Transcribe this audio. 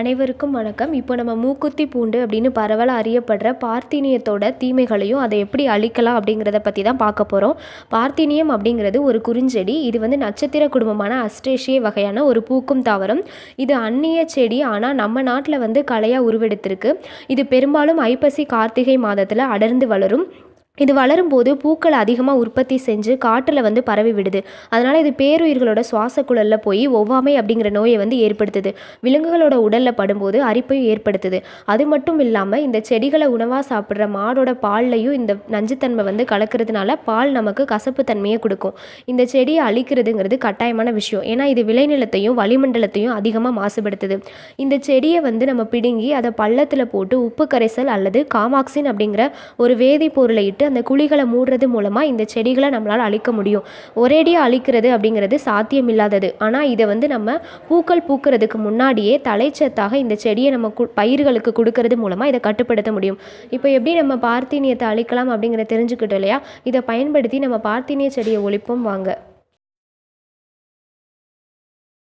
அனைவருக்கும் வணக்கம் இப்போ நம்ம மூக்குத்தி பூண்டு அப்படின்னு பரவலாக அறியப்படுற பார்த்தீனியத்தோட தீமைகளையும் அதை எப்படி அழிக்கலாம் அப்படிங்கிறத பற்றி தான் பார்க்க போகிறோம் பார்த்தீனியம் அப்படிங்கிறது ஒரு குறுஞ்செடி இது வந்து நட்சத்திர குடும்பமான அஸ்ட்ரேஷிய வகையான ஒரு பூக்கும் தாவரம் இது அந்நிய செடி ஆனால் நம்ம நாட்டில் வந்து கலையாக உருவெடுத்திருக்கு இது பெரும்பாலும் ஐப்பசி கார்த்திகை மாதத்தில் அடர்ந்து வளரும் இது வளரும்போது பூக்கள் அதிகமாக உற்பத்தி செஞ்சு காற்றில் வந்து பரவி விடுது அதனால் இது பேருயிர்களோட சுவாச குழலில் போய் ஒவ்வாமை அப்படிங்கிற நோயை வந்து ஏற்படுத்துது விலங்குகளோட உடலில் படும்போது அரிப்பையும் ஏற்படுத்துது அது மட்டும் இல்லாமல் இந்த செடிகளை உணவாக சாப்பிட்ற மாடோட பால்லையும் இந்த நஞ்சுத்தன்மை வந்து கலக்கிறதுனால பால் நமக்கு கசப்பு தன்மையை கொடுக்கும் இந்த செடியை அழிக்கிறதுங்கிறது கட்டாயமான விஷயம் ஏன்னா இது விளைநிலத்தையும் வளிமண்டலத்தையும் அதிகமாக மாசுபடுத்துது இந்த செடியை வந்து நம்ம பிடுங்கி அதை பள்ளத்தில் போட்டு உப்பு கரைசல் அல்லது காமாக்சின் அப்படிங்கிற ஒரு வேதிப்பொருளை இட்டு அந்த குழிகளை மூடுறது மூலமாக இந்த செடிகளை நம்மளால் அழிக்க முடியும் ஒரேடியாக அழிக்கிறது அப்படிங்கிறது சாத்தியம் இல்லாதது ஆனால் இதை வந்து நம்ம பூக்கள் பூக்கிறதுக்கு முன்னாடியே தலைச்சத்தாக இந்த செடியை நம்ம பயிர்களுக்கு கொடுக்கறது மூலமாக இதை கட்டுப்படுத்த முடியும் இப்போ எப்படி நம்ம பார்த்தீனியத்தை அழிக்கலாம் அப்படிங்கிற தெரிஞ்சுக்கிட்டோம் இல்லையா இதை பயன்படுத்தி நம்ம பார்த்தீனிய செடியை ஒழிப்போம் வாங்க